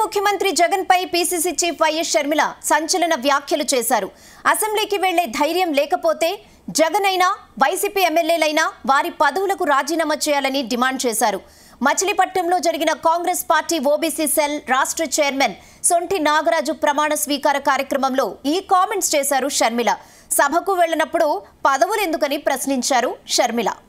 ముఖ్యమంత్రి జగన్ పై PCC chief YS Sharmila సంచలన వ్యాఖ్యలు చేశారు అసెంబ్లీకి వెళ్లే ధైర్యం లేకపోతే జగన్ అయినా వైసీపీ ఎమ్మెల్యేలైనా వారి పదవులకు రాజీనామా చేయాలని డిమాండ్ చేశారు మచిలీపట్నంలో జరిగిన కాంగ్రెస్ పార్టీ ఓబీసీ సెల్ రాష్ట్ర చైర్మన్ సొంటి నాగరాజు ప్రమాణ స్వీకార కార్యక్రమంలో ఈ కామెంట్స్ చేశారు షర్మిల సభకు వెళ్లినప్పుడు పదవులు ఎందుకని ప్రశ్నించారు షర్మిల